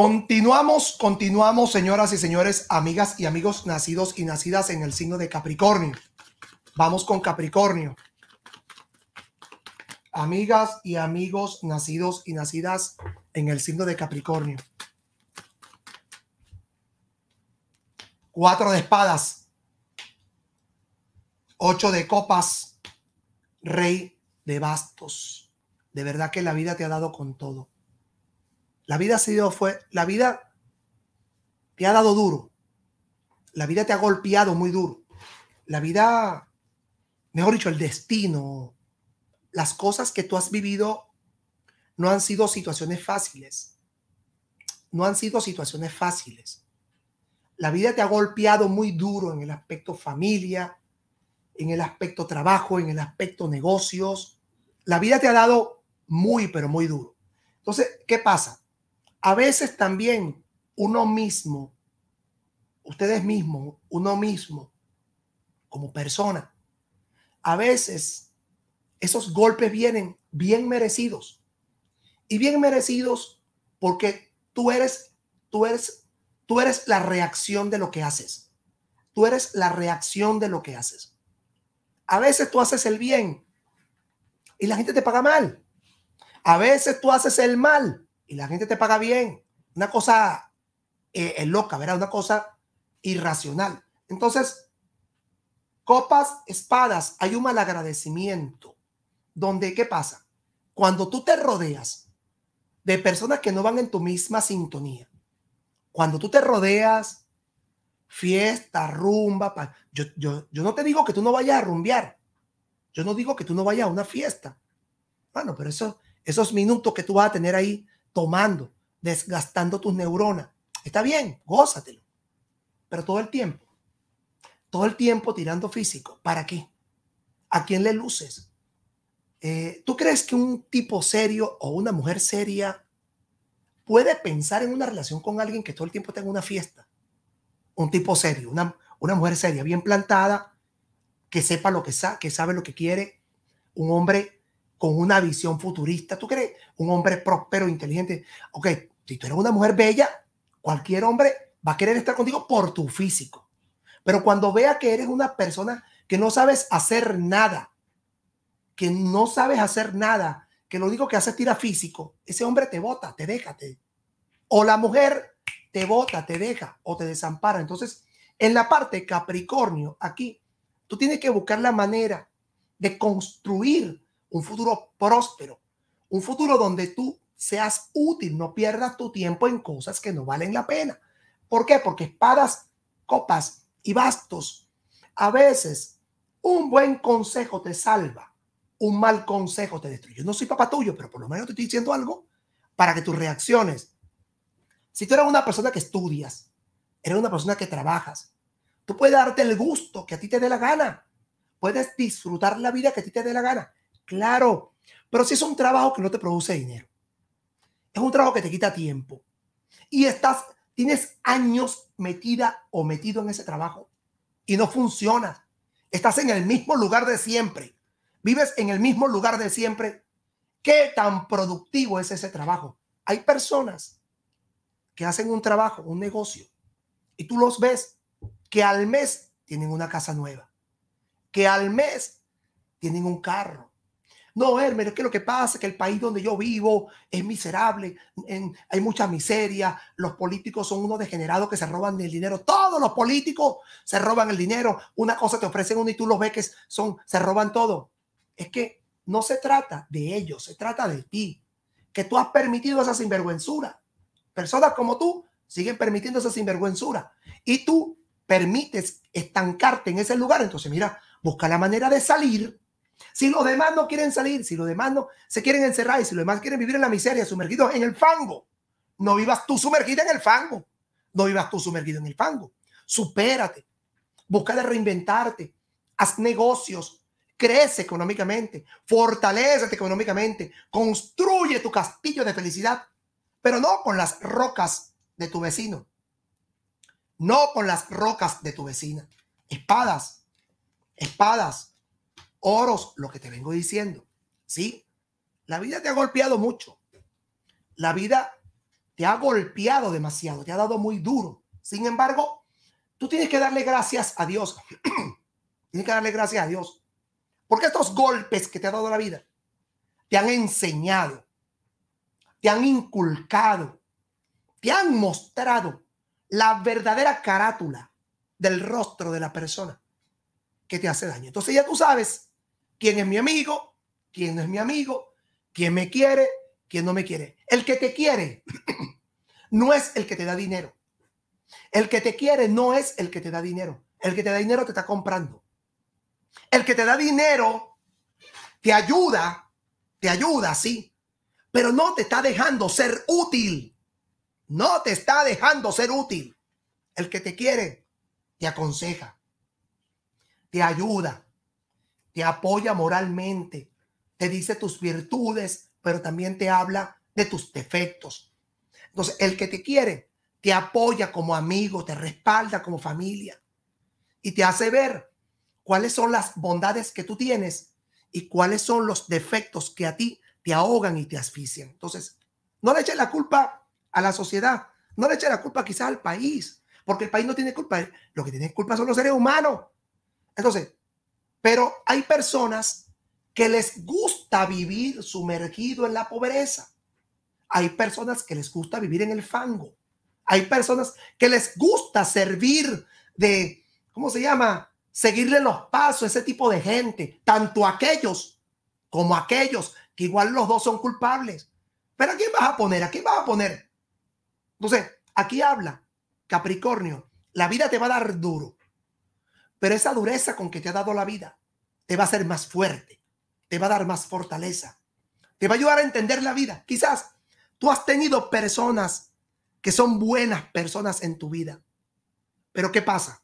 Continuamos, continuamos, señoras y señores, amigas y amigos nacidos y nacidas en el signo de Capricornio. Vamos con Capricornio. Amigas y amigos nacidos y nacidas en el signo de Capricornio. Cuatro de espadas. Ocho de copas. Rey de bastos. De verdad que la vida te ha dado con todo. La vida ha sido fue, la vida te ha dado duro. La vida te ha golpeado muy duro. La vida, mejor dicho, el destino, las cosas que tú has vivido no han sido situaciones fáciles. No han sido situaciones fáciles. La vida te ha golpeado muy duro en el aspecto familia, en el aspecto trabajo, en el aspecto negocios. La vida te ha dado muy, pero muy duro. Entonces, ¿qué pasa? A veces también uno mismo, ustedes mismos, uno mismo, como persona, a veces esos golpes vienen bien merecidos. Y bien merecidos porque tú eres, tú eres, tú eres la reacción de lo que haces. Tú eres la reacción de lo que haces. A veces tú haces el bien y la gente te paga mal. A veces tú haces el mal y la gente te paga bien. Una cosa eh, eh, loca, ¿verdad? Una cosa irracional. Entonces, copas, espadas, hay un mal agradecimiento. Donde, ¿qué pasa? Cuando tú te rodeas de personas que no van en tu misma sintonía, cuando tú te rodeas, fiesta, rumba, yo, yo, no te digo que tú no vayas a rumbear, yo no digo que tú no vayas a una fiesta, bueno, pero eso, esos minutos que tú vas a tener ahí tomando, desgastando tus neuronas. Está bien, gózatelo. Pero todo el tiempo, todo el tiempo tirando físico. ¿Para qué? ¿A quién le luces? Eh, ¿Tú crees que un tipo serio o una mujer seria puede pensar en una relación con alguien que todo el tiempo tenga una fiesta? Un tipo serio, una, una mujer seria, bien plantada, que sepa lo que sabe, que sabe lo que quiere, un hombre con una visión futurista. ¿Tú crees? Un hombre próspero, inteligente. Ok, si tú eres una mujer bella, cualquier hombre va a querer estar contigo por tu físico. Pero cuando vea que eres una persona que no sabes hacer nada, que no sabes hacer nada, que lo único que hace es tirar físico, ese hombre te bota, te deja. Te... O la mujer te bota, te deja o te desampara. Entonces, en la parte Capricornio, aquí, tú tienes que buscar la manera de construir un futuro próspero, un futuro donde tú seas útil, no pierdas tu tiempo en cosas que no valen la pena. ¿Por qué? Porque espadas, copas y bastos. A veces un buen consejo te salva, un mal consejo te destruye. No soy papá tuyo, pero por lo menos te estoy diciendo algo para que tus reacciones. Si tú eres una persona que estudias, eres una persona que trabajas, tú puedes darte el gusto que a ti te dé la gana, puedes disfrutar la vida que a ti te dé la gana, Claro, pero si es un trabajo que no te produce dinero, es un trabajo que te quita tiempo y estás, tienes años metida o metido en ese trabajo y no funciona, estás en el mismo lugar de siempre, vives en el mismo lugar de siempre, ¿qué tan productivo es ese trabajo? Hay personas que hacen un trabajo, un negocio, y tú los ves que al mes tienen una casa nueva, que al mes tienen un carro, no, ¿qué es que lo que pasa es que el país donde yo vivo es miserable, hay mucha miseria, los políticos son unos degenerados que se roban el dinero, todos los políticos se roban el dinero, una cosa te ofrecen uno y tú los ves que son, se roban todo. Es que no se trata de ellos, se trata de ti, que tú has permitido esa sinvergüenzura. Personas como tú siguen permitiendo esa sinvergüenzura y tú permites estancarte en ese lugar, entonces mira, busca la manera de salir si los demás no quieren salir, si los demás no se quieren encerrar y si los demás quieren vivir en la miseria, sumergidos en el fango, no vivas tú sumergida en el fango. No vivas tú sumergido en el fango. Supérate. Busca de reinventarte. Haz negocios. Crece económicamente. Fortalécete económicamente. Construye tu castillo de felicidad. Pero no con las rocas de tu vecino. No con las rocas de tu vecina. Espadas. Espadas Oros, lo que te vengo diciendo. Sí, la vida te ha golpeado mucho. La vida te ha golpeado demasiado, te ha dado muy duro. Sin embargo, tú tienes que darle gracias a Dios. tienes que darle gracias a Dios. Porque estos golpes que te ha dado la vida te han enseñado, te han inculcado, te han mostrado la verdadera carátula del rostro de la persona que te hace daño. Entonces ya tú sabes quién es mi amigo, quién no es mi amigo, quién me quiere, quién no me quiere. El que te quiere no es el que te da dinero. El que te quiere no es el que te da dinero. El que te da dinero te está comprando. El que te da dinero te ayuda, te ayuda, sí, pero no te está dejando ser útil. No te está dejando ser útil. El que te quiere te aconseja, te ayuda, te apoya moralmente, te dice tus virtudes, pero también te habla de tus defectos. Entonces, el que te quiere, te apoya como amigo, te respalda como familia y te hace ver cuáles son las bondades que tú tienes y cuáles son los defectos que a ti te ahogan y te asfixian. Entonces, no le eches la culpa a la sociedad, no le eches la culpa quizás al país, porque el país no tiene culpa, lo que tiene culpa son los seres humanos. Entonces, pero hay personas que les gusta vivir sumergido en la pobreza. Hay personas que les gusta vivir en el fango. Hay personas que les gusta servir de, ¿cómo se llama? Seguirle los pasos a ese tipo de gente, tanto aquellos como aquellos, que igual los dos son culpables. Pero ¿a quién vas a poner? ¿A quién vas a poner? Entonces, aquí habla Capricornio, la vida te va a dar duro. Pero esa dureza con que te ha dado la vida te va a hacer más fuerte, te va a dar más fortaleza, te va a ayudar a entender la vida. Quizás tú has tenido personas que son buenas personas en tu vida. Pero ¿qué pasa?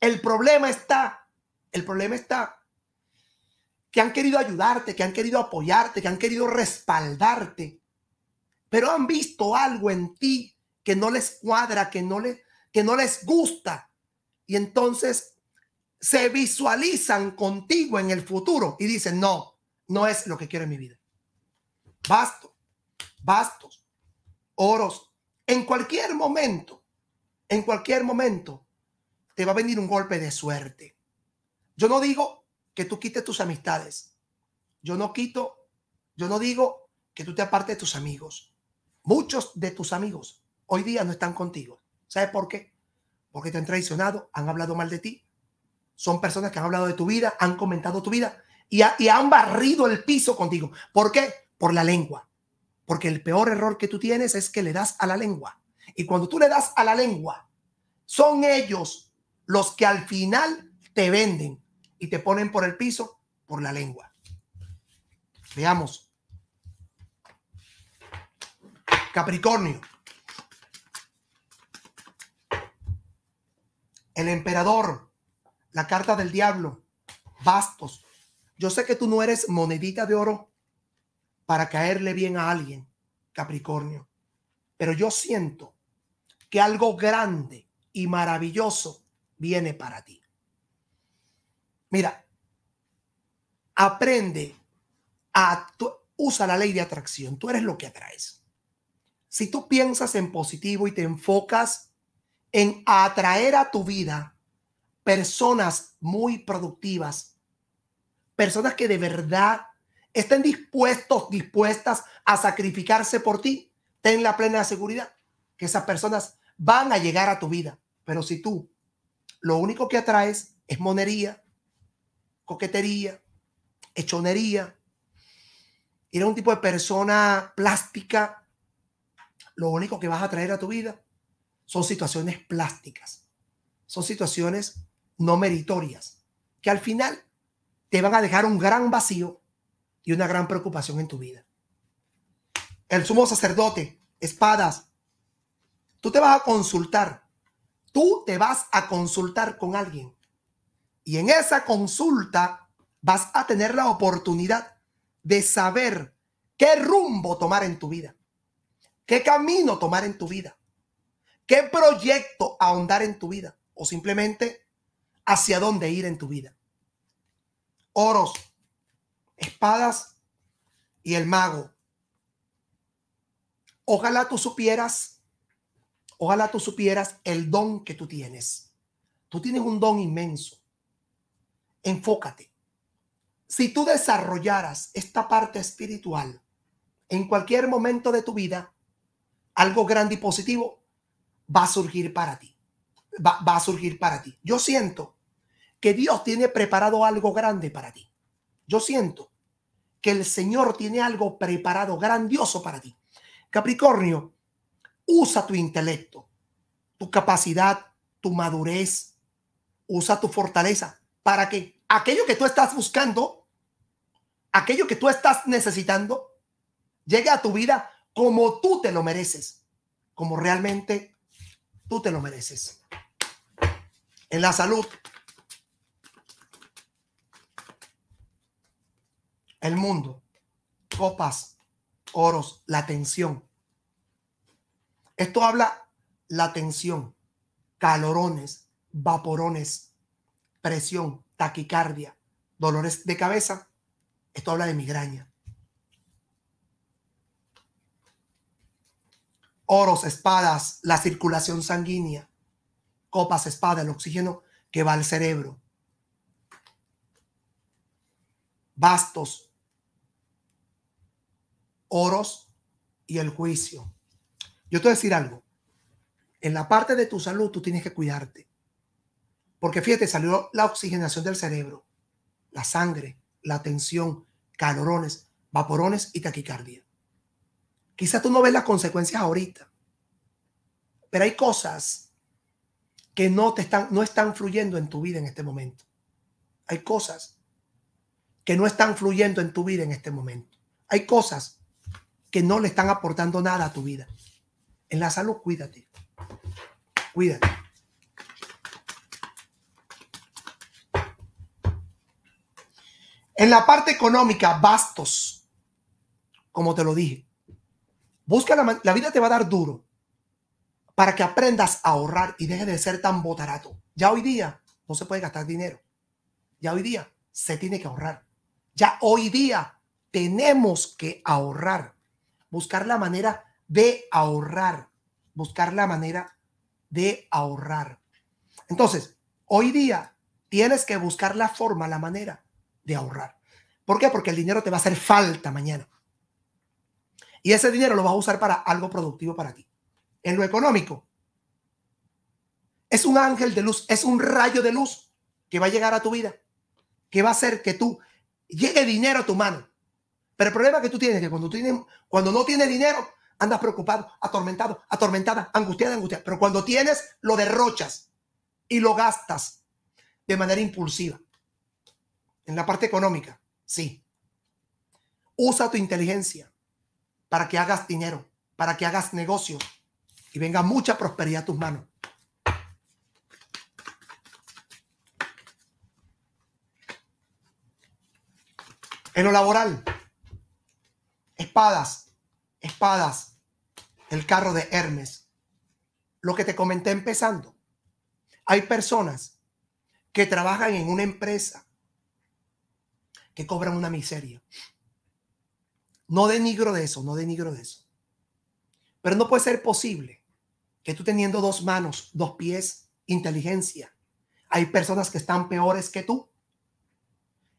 El problema está, el problema está que han querido ayudarte, que han querido apoyarte, que han querido respaldarte, pero han visto algo en ti que no les cuadra, que no les, que no les gusta. Y entonces se visualizan contigo en el futuro y dicen, no, no es lo que quiero en mi vida. Basto, bastos, oros. En cualquier momento, en cualquier momento, te va a venir un golpe de suerte. Yo no digo que tú quites tus amistades. Yo no quito, yo no digo que tú te apartes de tus amigos. Muchos de tus amigos hoy día no están contigo. ¿Sabes por qué? porque te han traicionado, han hablado mal de ti. Son personas que han hablado de tu vida, han comentado tu vida y, han barrido el piso contigo. ¿Por qué? Por la lengua. Porque el peor error que tú tienes es que le das a la lengua. Y cuando tú le das a la lengua, son ellos los que al final te venden y te ponen por el piso por la lengua. Veamos. Capricornio. El emperador, la carta del diablo, bastos. Yo sé que tú no eres monedita de oro para caerle bien a alguien, Capricornio, pero yo siento que algo grande y maravilloso viene para ti. Mira, aprende a usa la ley de atracción, tú eres lo que atraes. Si tú piensas en positivo y te enfocas en atraer a tu vida personas muy productivas, personas que de verdad estén dispuestos, dispuestas a sacrificarse por ti, ten la plena seguridad que esas personas van a llegar a tu vida. Pero si tú lo único que atraes es monería, coquetería, hechonería, eres un tipo de persona plástica, lo único que vas a traer a tu vida son situaciones plásticas, son situaciones no meritorias, que al final te van a dejar un gran vacío y una gran preocupación en tu vida. El sumo sacerdote, espadas, tú te vas a consultar, tú te vas a consultar con alguien y en esa consulta vas a tener la oportunidad de saber qué rumbo tomar en tu vida, qué camino tomar en tu vida. ¿Qué proyecto ahondar en tu vida? O simplemente hacia dónde ir en tu vida. Oros, espadas y el mago. Ojalá tú supieras, ojalá tú supieras el don que tú tienes. Tú tienes un don inmenso. Enfócate. Si tú desarrollaras esta parte espiritual en cualquier momento de tu vida, algo grande y positivo va a surgir para ti. Va, a surgir para ti. Yo siento que Dios tiene preparado algo grande para ti. Yo siento que el Señor tiene algo preparado grandioso para ti. Capricornio, usa tu intelecto, tu capacidad, tu madurez, usa tu fortaleza para que aquello que tú estás buscando, aquello que tú estás necesitando, llegue a tu vida como tú te lo mereces, como realmente Tú te lo mereces. En la salud. El mundo. Copas, oros, la tensión. Esto habla la tensión, calorones, vaporones, presión, taquicardia, dolores de cabeza. Esto habla de migraña. oros, espadas, la circulación sanguínea, copas, espada, el oxígeno que va al cerebro, bastos, oros y el juicio. Yo te voy a decir algo. En la parte de tu salud tú tienes que cuidarte. Porque fíjate, salió la oxigenación del cerebro, la sangre, la tensión, calorones, vaporones y taquicardia. Quizás tú no ves las consecuencias ahorita, pero hay cosas que no te están, no están fluyendo en tu vida en este momento. Hay cosas que no están fluyendo en tu vida en este momento. Hay cosas que no le están aportando nada a tu vida. En la salud, cuídate. Cuídate. En la parte económica, bastos, como te lo dije. Busca la, vida te va a dar duro para que aprendas a ahorrar y deje de ser tan botarato. Ya hoy día no se puede gastar dinero. Ya hoy día se tiene que ahorrar. Ya hoy día tenemos que ahorrar. Buscar la manera de ahorrar. Buscar la manera de ahorrar. Entonces, hoy día tienes que buscar la forma, la manera de ahorrar. ¿Por qué? Porque el dinero te va a hacer falta mañana. Y ese dinero lo vas a usar para algo productivo para ti. En lo económico, es un ángel de luz, es un rayo de luz que va a llegar a tu vida, que va a hacer que tú llegue dinero a tu mano. Pero el problema que tú tienes es que cuando, tienes, cuando no tienes dinero, andas preocupado, atormentado, atormentada, angustiada, angustiada. Pero cuando tienes, lo derrochas y lo gastas de manera impulsiva. En la parte económica, sí. Usa tu inteligencia para que hagas dinero, para que hagas negocio y venga mucha prosperidad a tus manos. En lo laboral, espadas, espadas, el carro de Hermes. Lo que te comenté empezando. Hay personas que trabajan en una empresa que cobran una miseria. No denigro de eso, no denigro de eso. Pero no puede ser posible que tú teniendo dos manos, dos pies, inteligencia, hay personas que están peores que tú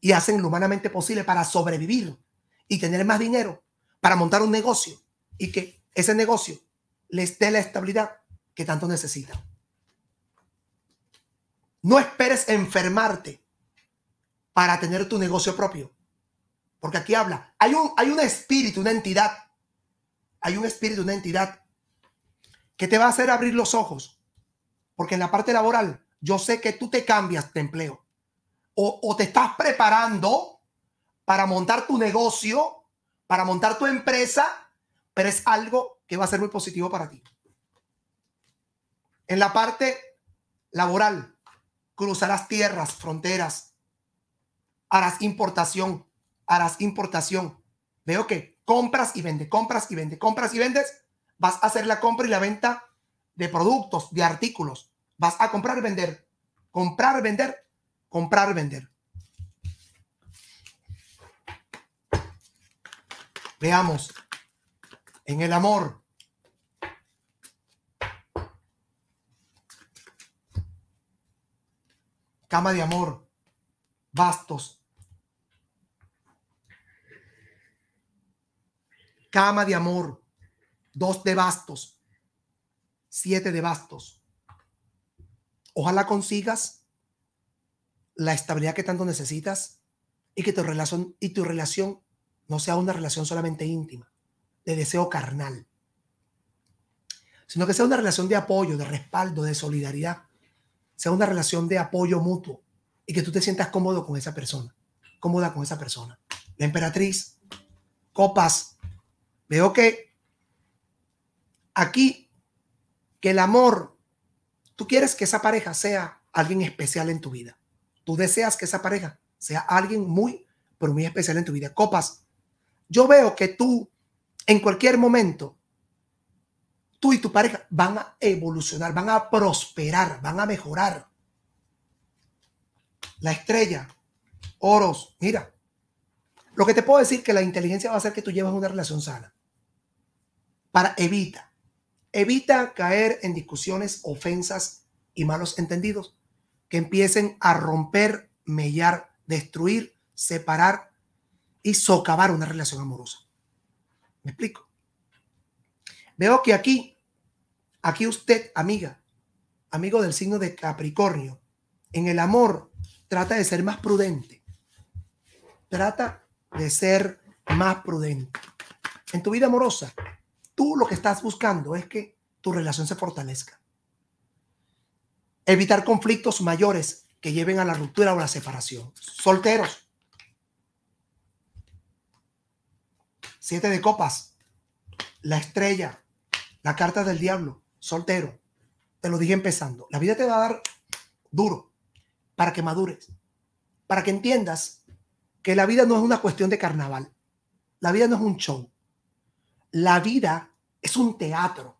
y hacen lo humanamente posible para sobrevivir y tener más dinero, para montar un negocio y que ese negocio les dé la estabilidad que tanto necesitan. No esperes enfermarte para tener tu negocio propio. Porque aquí habla, hay un, hay un espíritu, una entidad, hay un espíritu, una entidad que te va a hacer abrir los ojos. Porque en la parte laboral, yo sé que tú te cambias de empleo o, o te estás preparando para montar tu negocio, para montar tu empresa, pero es algo que va a ser muy positivo para ti. En la parte laboral, cruzarás tierras, fronteras, harás importación, harás importación. Veo que compras y vende, compras y vende, compras y vendes. Vas a hacer la compra y la venta de productos, de artículos. Vas a comprar, vender, comprar, vender, comprar, vender. Veamos, en el amor. Cama de amor, bastos, cama de amor, dos de bastos, siete de bastos. Ojalá consigas la estabilidad que tanto necesitas y que tu relación, y tu relación no sea una relación solamente íntima, de deseo carnal, sino que sea una relación de apoyo, de respaldo, de solidaridad, sea una relación de apoyo mutuo y que tú te sientas cómodo con esa persona, cómoda con esa persona. La emperatriz, copas, Veo que aquí, que el amor, tú quieres que esa pareja sea alguien especial en tu vida. Tú deseas que esa pareja sea alguien muy, pero muy especial en tu vida. Copas, yo veo que tú, en cualquier momento, tú y tu pareja van a evolucionar, van a prosperar, van a mejorar. La estrella, oros, mira. Lo que te puedo decir que la inteligencia va a hacer que tú lleves una relación sana para evita. Evita caer en discusiones, ofensas y malos entendidos que empiecen a romper, mellar, destruir, separar y socavar una relación amorosa. ¿Me explico? Veo que aquí, aquí usted, amiga, amigo del signo de Capricornio, en el amor trata de ser más prudente. Trata de ser más prudente. En tu vida amorosa, Tú lo que estás buscando es que tu relación se fortalezca. Evitar conflictos mayores que lleven a la ruptura o la separación. Solteros. Siete de copas. La estrella. La carta del diablo. Soltero. Te lo dije empezando. La vida te va a dar duro para que madures. Para que entiendas que la vida no es una cuestión de carnaval. La vida no es un show. La vida es un teatro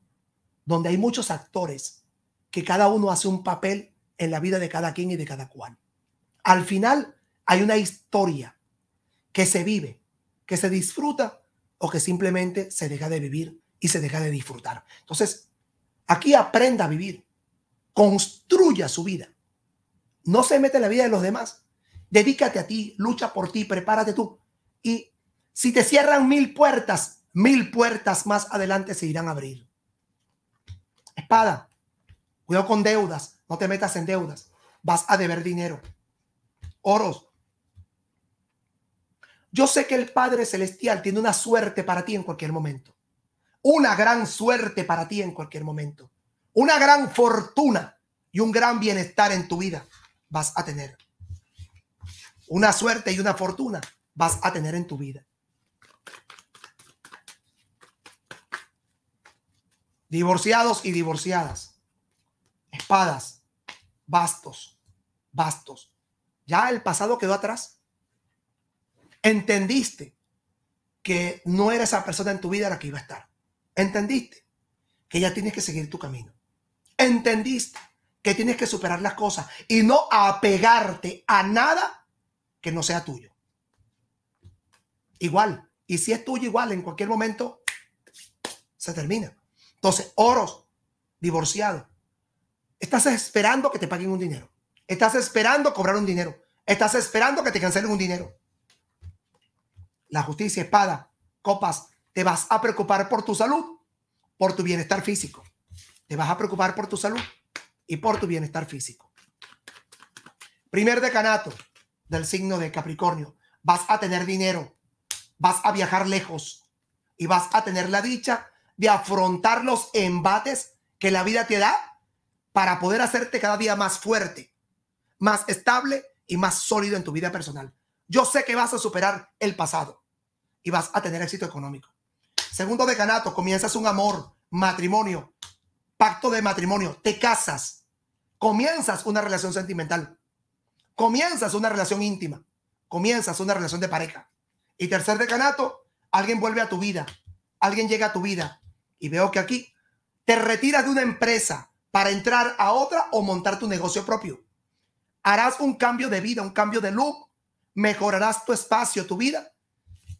donde hay muchos actores que cada uno hace un papel en la vida de cada quien y de cada cual. Al final hay una historia que se vive, que se disfruta o que simplemente se deja de vivir y se deja de disfrutar. Entonces, aquí aprenda a vivir, construya su vida. No se mete en la vida de los demás. Dedícate a ti, lucha por ti, prepárate tú. Y si te cierran mil puertas, mil puertas más adelante se irán a abrir. Espada, cuidado con deudas, no te metas en deudas, vas a deber dinero. Oros, yo sé que el Padre Celestial tiene una suerte para ti en cualquier momento, una gran suerte para ti en cualquier momento, una gran fortuna y un gran bienestar en tu vida vas a tener. Una suerte y una fortuna vas a tener en tu vida. divorciados y divorciadas, espadas, bastos, bastos. Ya el pasado quedó atrás. Entendiste que no era esa persona en tu vida la que iba a estar. Entendiste que ya tienes que seguir tu camino. Entendiste que tienes que superar las cosas y no apegarte a nada que no sea tuyo. Igual, y si es tuyo igual, en cualquier momento se termina. Entonces, oros, divorciado. Estás esperando que te paguen un dinero. Estás esperando cobrar un dinero. Estás esperando que te cancelen un dinero. La justicia, espada, copas. Te vas a preocupar por tu salud, por tu bienestar físico. Te vas a preocupar por tu salud y por tu bienestar físico. Primer decanato del signo de Capricornio. Vas a tener dinero, vas a viajar lejos y vas a tener la dicha de afrontar los embates que la vida te da para poder hacerte cada día más fuerte, más estable y más sólido en tu vida personal. Yo sé que vas a superar el pasado y vas a tener éxito económico. Segundo decanato, comienzas un amor, matrimonio, pacto de matrimonio, te casas, comienzas una relación sentimental, comienzas una relación íntima, comienzas una relación de pareja. Y tercer decanato, alguien vuelve a tu vida, alguien llega a tu vida, y veo que aquí te retiras de una empresa para entrar a otra o montar tu negocio propio. Harás un cambio de vida, un cambio de look, mejorarás tu espacio, tu vida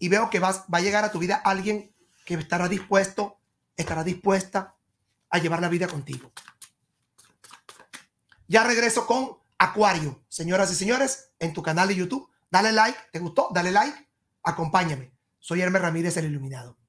y veo que vas, va a llegar a tu vida alguien que estará dispuesto, estará dispuesta a llevar la vida contigo. Ya regreso con Acuario. Señoras y señores, en tu canal de YouTube, dale like, ¿te gustó? Dale like, acompáñame. Soy Hermes Ramírez el Iluminado.